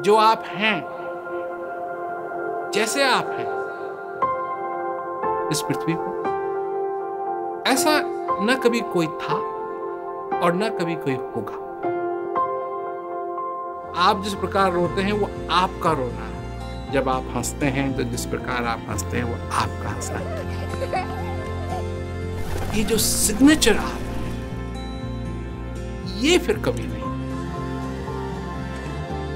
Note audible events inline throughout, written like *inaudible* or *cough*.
जो आप हैं जैसे आप हैं इस पृथ्वी पर ऐसा न कभी कोई था और न कभी कोई होगा आप जिस प्रकार रोते हैं वो आपका रोना है जब आप हंसते हैं तो जिस प्रकार आप हंसते हैं वो आपका हंसना है ये जो सिग्नेचर आप ये फिर कभी नहीं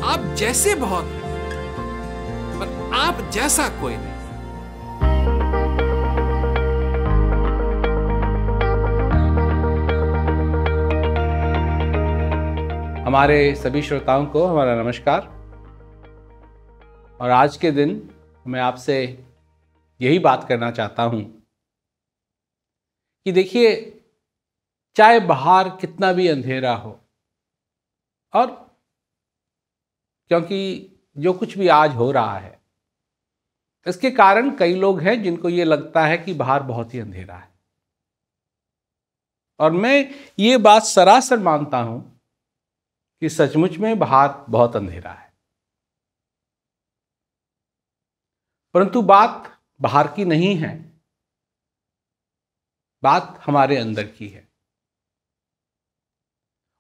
आप जैसे बहुत हैं पर आप जैसा कोई नहीं हमारे सभी श्रोताओं को हमारा नमस्कार और आज के दिन मैं आपसे यही बात करना चाहता हूं कि देखिए चाहे बाहर कितना भी अंधेरा हो और क्योंकि जो कुछ भी आज हो रहा है इसके कारण कई लोग हैं जिनको ये लगता है कि बाहर बहुत ही अंधेरा है और मैं ये बात सरासर मानता हूं कि सचमुच में बाहर बहुत अंधेरा है परंतु बात बाहर की नहीं है बात हमारे अंदर की है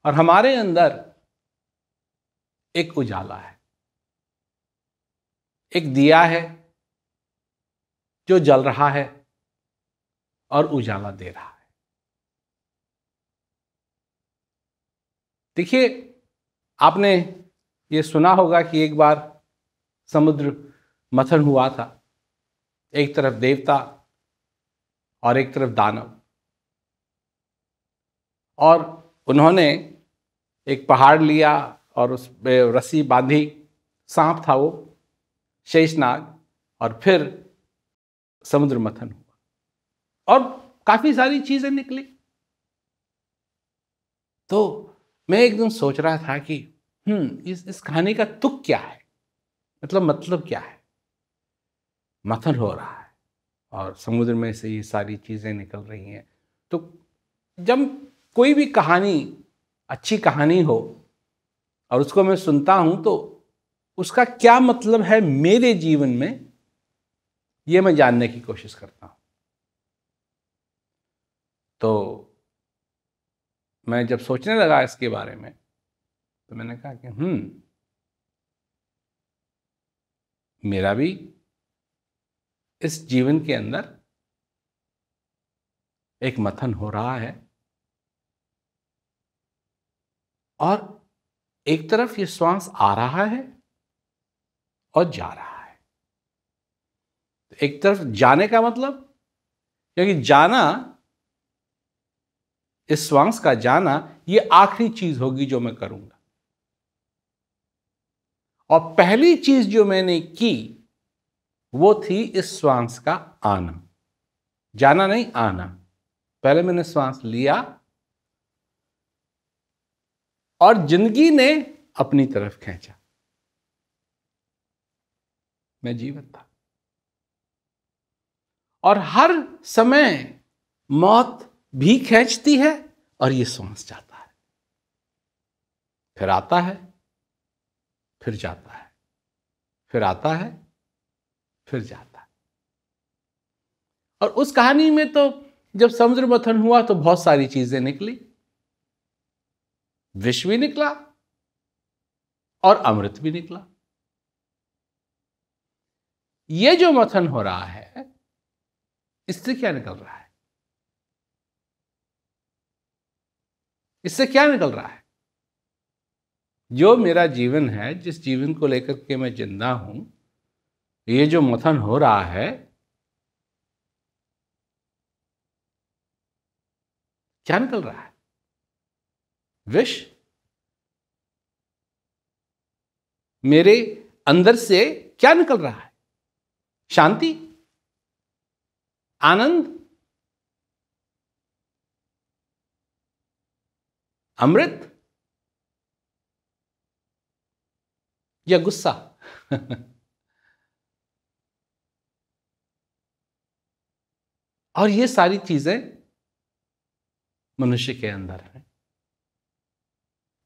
और हमारे अंदर एक उजाला है एक दिया है जो जल रहा है और उजाला दे रहा है देखिए आपने ये सुना होगा कि एक बार समुद्र मथन हुआ था एक तरफ देवता और एक तरफ दानव और उन्होंने एक पहाड़ लिया और उस रस्सी बांधी सांप था वो शेषनाग और फिर समुद्र मथन हुआ और काफ़ी सारी चीज़ें निकली तो मैं एक दिन सोच रहा था कि हम्म इस इस कहानी का तुक क्या है मतलब मतलब क्या है मथन हो रहा है और समुद्र में से ये सारी चीज़ें निकल रही हैं तो जब कोई भी कहानी अच्छी कहानी हो और उसको मैं सुनता हूं तो उसका क्या मतलब है मेरे जीवन में यह मैं जानने की कोशिश करता हूं तो मैं जब सोचने लगा इसके बारे में तो मैंने कहा कि हम्म मेरा भी इस जीवन के अंदर एक मथन हो रहा है और एक तरफ ये श्वास आ रहा है और जा रहा है तो एक तरफ जाने का मतलब क्योंकि जाना इस श्वास का जाना ये आखिरी चीज होगी जो मैं करूंगा और पहली चीज जो मैंने की वो थी इस श्वास का आना जाना नहीं आना पहले मैंने श्वास लिया और जिंदगी ने अपनी तरफ खींचा मैं जीवित था और हर समय मौत भी खींचती है और ये सांस जाता है फिर आता है फिर जाता है फिर आता है फिर जाता है और उस कहानी में तो जब समुद्र मथन हुआ तो बहुत सारी चीजें निकली विष भी निकला और अमृत भी निकला ये जो मथन हो रहा है इससे क्या निकल रहा है इससे क्या निकल रहा है जो मेरा जीवन है जिस जीवन को लेकर के मैं जिंदा हूं ये जो मथन हो रहा है क्या निकल रहा है विष मेरे अंदर से क्या निकल रहा है शांति आनंद अमृत या गुस्सा *laughs* और ये सारी चीजें मनुष्य के अंदर है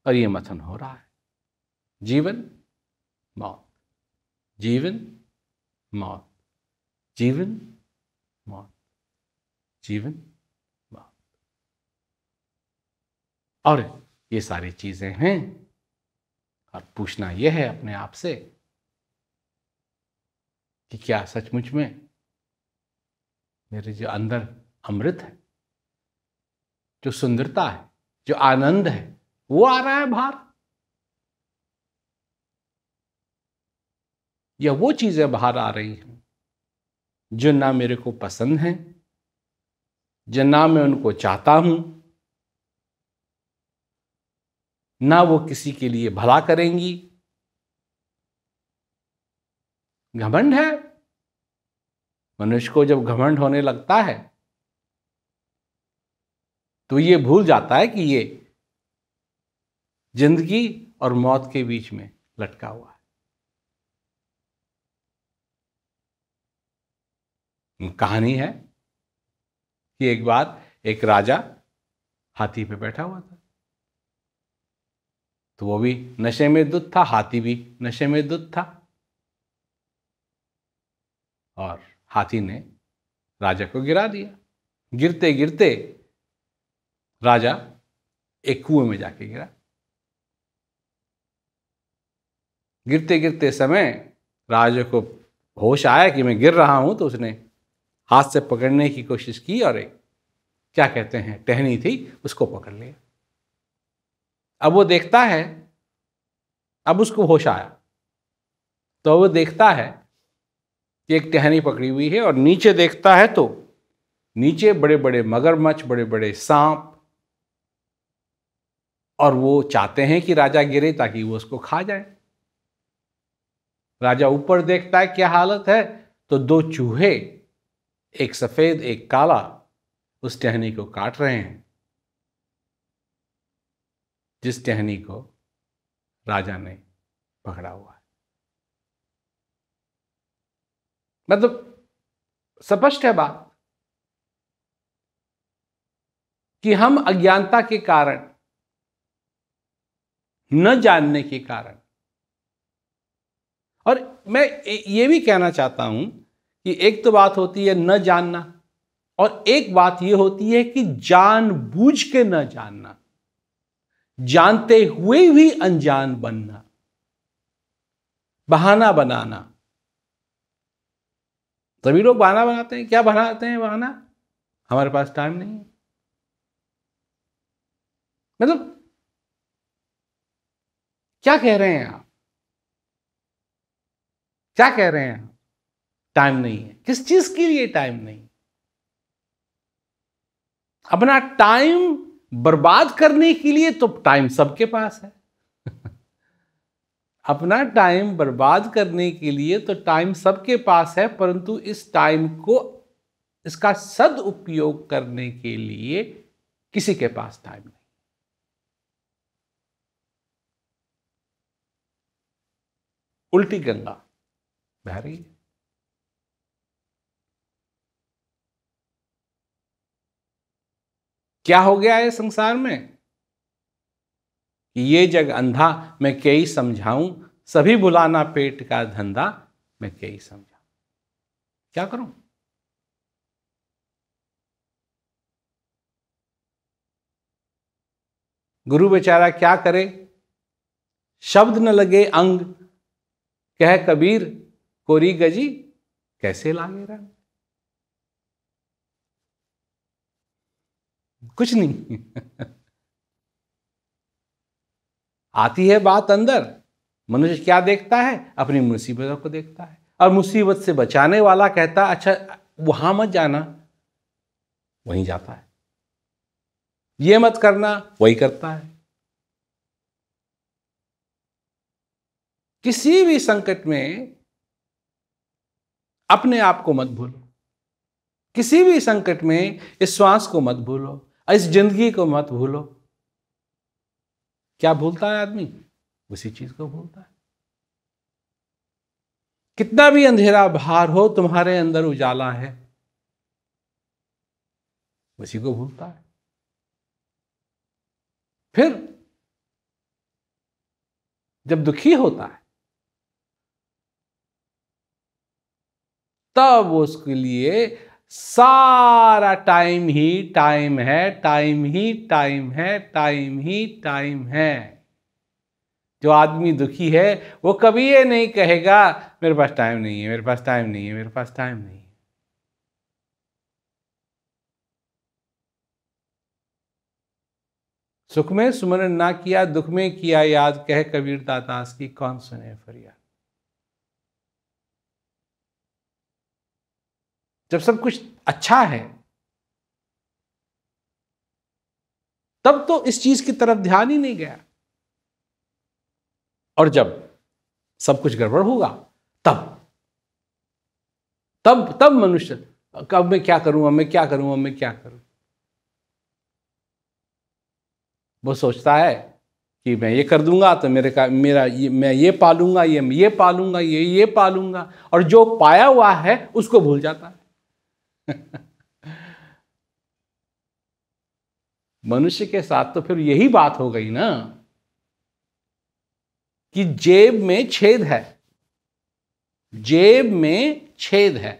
और ये मथन हो रहा है जीवन मौत जीवन मौत जीवन मौत जीवन मौत और ये सारी चीजें हैं और पूछना यह है अपने आप से कि क्या सचमुच में मेरे जो अंदर अमृत है जो सुंदरता है जो आनंद है वो आ रहा है बाहर या वो चीजें बाहर आ रही हैं जो ना मेरे को पसंद हैं जो ना मैं उनको चाहता हूं ना वो किसी के लिए भला करेंगी घमंड है मनुष्य को जब घमंड होने लगता है तो ये भूल जाता है कि ये जिंदगी और मौत के बीच में लटका हुआ है कहानी है कि एक बार एक राजा हाथी पे बैठा हुआ था तो वो भी नशे में दुध था हाथी भी नशे में दुध था और हाथी ने राजा को गिरा दिया गिरते गिरते राजा एक कुएं में जाके गिरा गिरते गिरते समय राजा को होश आया कि मैं गिर रहा हूँ तो उसने हाथ से पकड़ने की कोशिश की और एक क्या कहते हैं टहनी थी उसको पकड़ लिया अब वो देखता है अब उसको होश आया तो वो देखता है कि एक टहनी पकड़ी हुई है और नीचे देखता है तो नीचे बड़े बड़े मगरमच्छ बड़े बड़े सांप और वो चाहते हैं कि राजा गिरे ताकि वो उसको खा जाए राजा ऊपर देखता है क्या हालत है तो दो चूहे एक सफेद एक काला उस टहनी को काट रहे हैं जिस टहनी को राजा ने पकड़ा हुआ है मतलब स्पष्ट है बात कि हम अज्ञानता के कारण न जानने के कारण और मैं ये भी कहना चाहता हूँ कि एक तो बात होती है न जानना और एक बात यह होती है कि जानबूझ के न जानना जानते हुए भी अनजान बनना बहाना बनाना तभी लोग बहाना बनाते हैं क्या बनाते हैं बहाना हमारे पास टाइम नहीं है मतलब क्या कह रहे हैं आप क्या कह रहे हैं टाइम नहीं है किस चीज के लिए टाइम नहीं अपना टाइम बर्बाद करने के लिए तो टाइम सबके पास है *laughs* अपना टाइम बर्बाद करने के लिए तो टाइम सबके पास है परंतु इस टाइम को इसका सदउपयोग करने के लिए किसी के पास टाइम नहीं उल्टी गंगा है क्या हो गया है संसार में ये जग अंधा मैं कई समझाऊं सभी बुलाना पेट का धंधा मैं कई समझा क्या करूं गुरु बेचारा क्या करे शब्द न लगे अंग कह कबीर कोरी गजी कैसे लागे रंग कुछ नहीं आती है बात अंदर मनुष्य क्या देखता है अपनी मुसीबतों को देखता है और मुसीबत से बचाने वाला कहता है अच्छा वहां मत जाना वहीं जाता है ये मत करना वही करता है किसी भी संकट में अपने आप को मत भूलो किसी भी संकट में इस श्वास को मत भूलो इस जिंदगी को मत भूलो क्या भूलता है आदमी उसी चीज को भूलता है कितना भी अंधेरा भार हो तुम्हारे अंदर उजाला है उसी को भूलता है फिर जब दुखी होता है तब उसके लिए सारा टाइम ही टाइम है टाइम ही टाइम है टाइम ही टाइम है जो आदमी दुखी है वो कभी ये नहीं कहेगा मेरे पास टाइम नहीं है मेरे पास टाइम नहीं है मेरे पास टाइम नहीं है सुख में सुमरण ना किया दुख में किया याद कह कबीर दातास की कौन सुने फरियाद जब सब कुछ अच्छा है तब तो इस चीज की तरफ ध्यान ही नहीं गया और जब सब कुछ गड़बड़ होगा तब तब तब मनुष्य कब मैं क्या करूं अब मैं क्या करूं अब मैं क्या करूं वो सोचता है कि मैं ये कर दूंगा तो मेरे का मेरा ये मैं ये पालूंगा ये ये पालूंगा ये ये पालूंगा और जो पाया हुआ है उसको भूल जाता है *laughs* मनुष्य के साथ तो फिर यही बात हो गई ना कि जेब में छेद है जेब में छेद है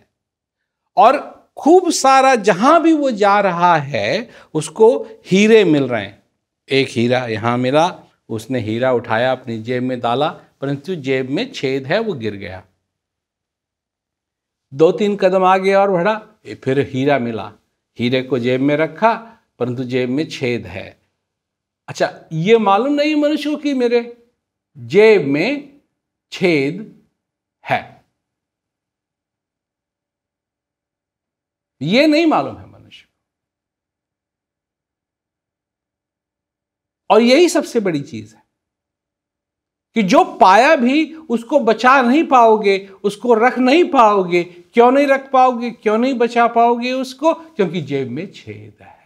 और खूब सारा जहां भी वो जा रहा है उसको हीरे मिल रहे हैं एक हीरा यहां मिला उसने हीरा उठाया अपनी जेब में डाला परंतु जेब में छेद है वो गिर गया दो तीन कदम आगे और बढ़ा फिर हीरा मिला हीरे को जेब में रखा परंतु जेब में छेद है अच्छा ये मालूम नहीं मनुष्य को कि मेरे जेब में छेद है ये नहीं मालूम है मनुष्य और यही सबसे बड़ी चीज है कि जो पाया भी उसको बचा नहीं पाओगे उसको रख नहीं पाओगे क्यों नहीं रख पाओगे क्यों नहीं बचा पाओगे उसको क्योंकि जेब में छेद है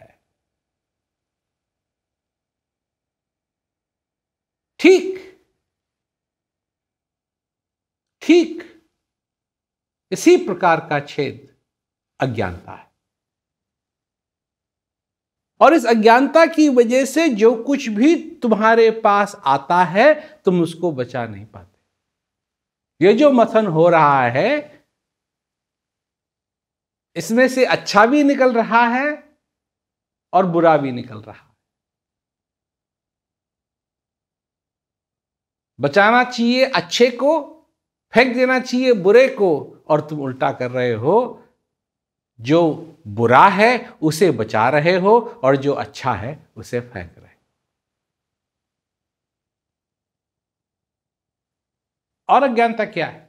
ठीक ठीक इसी प्रकार का छेद अज्ञानता है और इस अज्ञानता की वजह से जो कुछ भी तुम्हारे पास आता है तुम उसको बचा नहीं पाते ये जो मथन हो रहा है इसमें से अच्छा भी निकल रहा है और बुरा भी निकल रहा है बचाना चाहिए अच्छे को फेंक देना चाहिए बुरे को और तुम उल्टा कर रहे हो जो बुरा है उसे बचा रहे हो और जो अच्छा है उसे फेंक रहे हो और अज्ञानता क्या है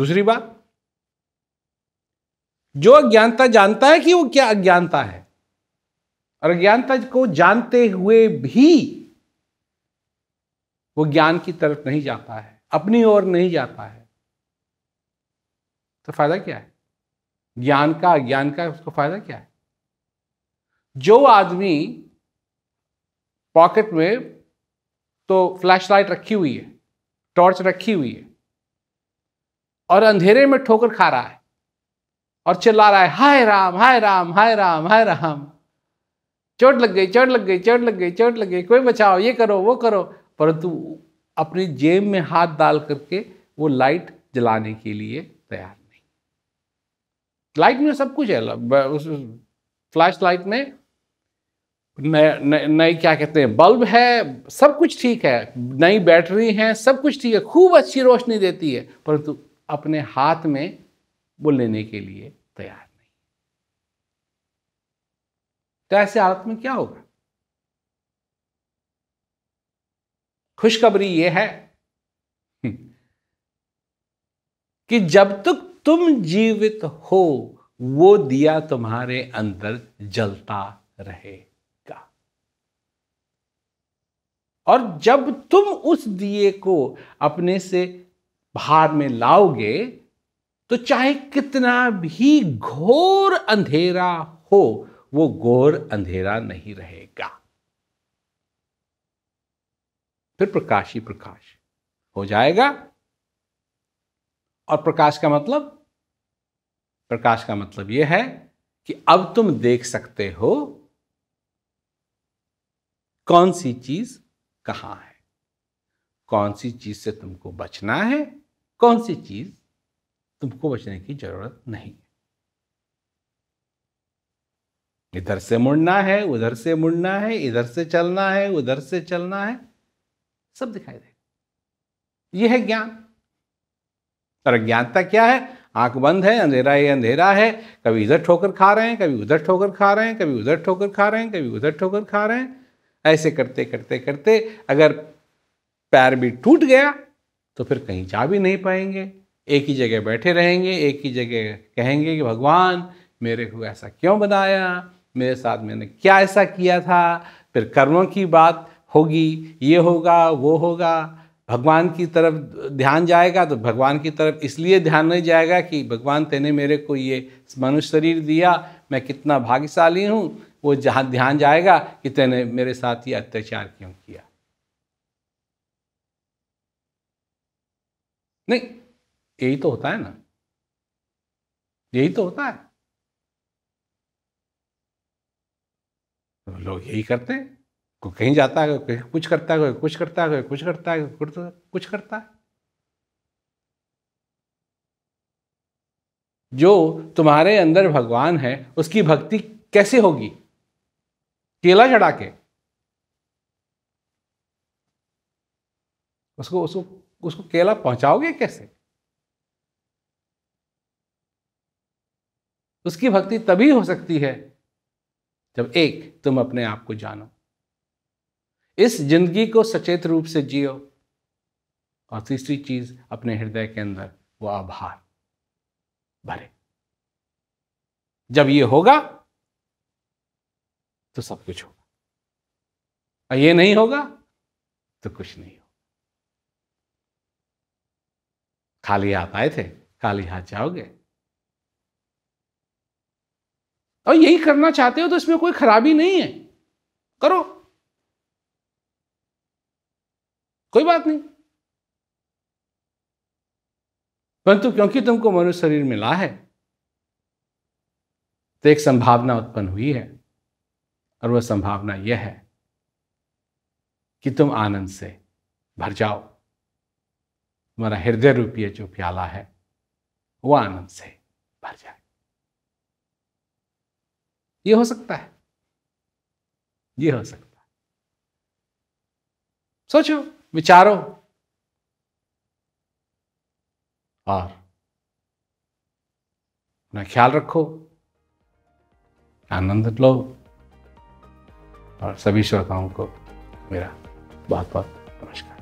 दूसरी बात जो अज्ञानता जानता है कि वो क्या अज्ञानता है और अज्ञानता को जानते हुए भी वो ज्ञान की तरफ नहीं जाता है अपनी ओर नहीं जाता है तो फायदा क्या है ज्ञान का अज्ञान का उसको फायदा क्या है जो आदमी पॉकेट में तो फ्लैशलाइट रखी हुई है टॉर्च रखी हुई है और अंधेरे में ठोकर खा रहा है और चिल्ला रहा है हाय राम हाय राम हाय राम हाय राम चोट लग गई चोट लग गई चोट लग गई चोट लग गई कोई बचाओ ये करो वो करो परंतु अपनी जेब में हाथ डाल करके वो लाइट जलाने के लिए तैयार नहीं लाइट में सब कुछ है उस फ्लैश लाइट में नए नए क्या कहते हैं बल्ब है सब कुछ ठीक है नई बैटरी है सब कुछ ठीक है खूब अच्छी रोशनी देती है परंतु अपने हाथ में वो लेने के लिए तैयार नहीं तो ऐसे हालत में क्या होगा खुशखबरी यह है कि जब तक तुम जीवित हो वो दिया तुम्हारे अंदर जलता रहेगा और जब तुम उस दिए को अपने से भार में लाओगे तो चाहे कितना भी घोर अंधेरा हो वो घोर अंधेरा नहीं रहेगा फिर प्रकाश ही प्रकाश हो जाएगा और प्रकाश का मतलब प्रकाश का मतलब यह है कि अब तुम देख सकते हो कौन सी चीज कहां है कौन सी चीज से तुमको बचना है कौन सी चीज तुमको बचने की जरूरत नहीं इधर से मुड़ना है उधर से मुड़ना है इधर से चलना है उधर से चलना है सब दिखाई देगा यह है ज्ञान और अज्ञानता क्या है आंख बंद है अंधेरा ही अंधेरा है कभी इधर ठोकर खा रहे हैं कभी उधर ठोकर खा रहे हैं कभी उधर ठोकर खा रहे हैं कभी उधर ठोकर खा रहे हैं ऐसे करते करते करते अगर पैर भी टूट गया तो फिर कहीं जा भी नहीं पाएंगे एक ही जगह बैठे रहेंगे एक ही जगह कहेंगे कि भगवान मेरे को ऐसा क्यों बनाया मेरे साथ मैंने क्या ऐसा किया था फिर कर्मों की बात होगी ये होगा वो होगा भगवान की तरफ ध्यान जाएगा तो भगवान की तरफ इसलिए ध्यान नहीं जाएगा कि भगवान तेने मेरे को ये मनुष्य शरीर दिया मैं कितना भाग्यशाली हूँ वो जहाँ ध्यान जाएगा कि तेने मेरे साथ ये अत्याचार क्यों किया नहीं यही तो होता है ना यही तो होता है तो लोग यही करते हैं कोई कहीं जाता है कोई कुछ करता है कोई कुछ करता है कोई कुछ करता है कुछ करता है जो तुम्हारे अंदर भगवान है उसकी भक्ति कैसे होगी केला चढ़ा के उसको उसको उसको केला पहुंचाओगे कैसे उसकी भक्ति तभी हो सकती है जब एक तुम अपने आप को जानो इस जिंदगी को सचेत रूप से जियो और तीसरी चीज अपने हृदय के अंदर वो आभार भरे जब ये होगा तो सब कुछ होगा और ये नहीं होगा तो कुछ नहीं होगा खाली हाथ आए थे खाली हाथ जाओगे और यही करना चाहते हो तो इसमें कोई खराबी नहीं है करो कोई बात नहीं परंतु क्योंकि तुमको मनुष्य शरीर मिला है तो एक संभावना उत्पन्न हुई है और वह संभावना यह है कि तुम आनंद से भर जाओ तुम्हारा हृदय रूपीय जो प्याला है वह आनंद से भर जाए ये हो सकता है ये हो सकता है सोचो विचारो और अपना ख्याल रखो आनंद लो और सभी श्रोताओं को मेरा बहुत बहुत नमस्कार